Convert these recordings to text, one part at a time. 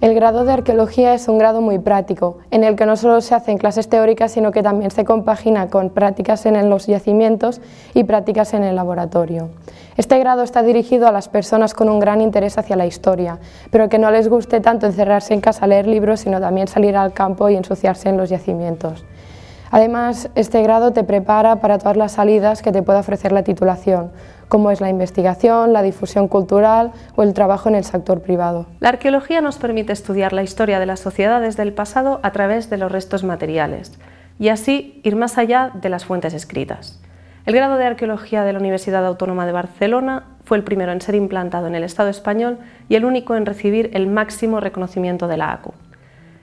El grado de arqueología es un grado muy práctico, en el que no solo se hacen clases teóricas, sino que también se compagina con prácticas en los yacimientos y prácticas en el laboratorio. Este grado está dirigido a las personas con un gran interés hacia la historia, pero que no les guste tanto encerrarse en casa a leer libros, sino también salir al campo y ensuciarse en los yacimientos. Además, este grado te prepara para todas las salidas que te puede ofrecer la titulación, como es la investigación, la difusión cultural o el trabajo en el sector privado. La arqueología nos permite estudiar la historia de las sociedades del pasado a través de los restos materiales y así ir más allá de las fuentes escritas. El grado de arqueología de la Universidad Autónoma de Barcelona fue el primero en ser implantado en el Estado español y el único en recibir el máximo reconocimiento de la ACU.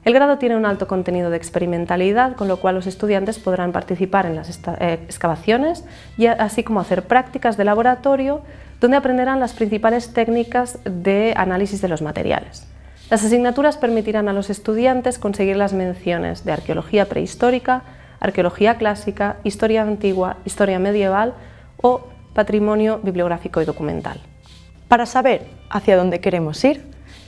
El grado tiene un alto contenido de experimentalidad, con lo cual los estudiantes podrán participar en las eh, excavaciones, y así como hacer prácticas de laboratorio, donde aprenderán las principales técnicas de análisis de los materiales. Las asignaturas permitirán a los estudiantes conseguir las menciones de arqueología prehistórica, arqueología clásica, historia antigua, historia medieval o patrimonio bibliográfico y documental. Para saber hacia dónde queremos ir,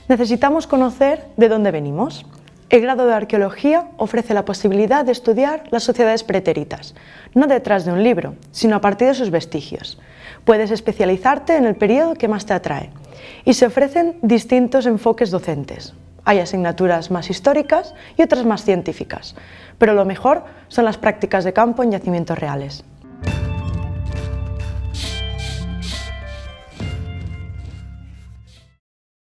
necesitamos conocer de dónde venimos. El grado de arqueología ofrece la posibilidad de estudiar las sociedades pretéritas, no detrás de un libro, sino a partir de sus vestigios. Puedes especializarte en el periodo que más te atrae y se ofrecen distintos enfoques docentes. Hay asignaturas más históricas y otras más científicas, pero lo mejor son las prácticas de campo en yacimientos reales.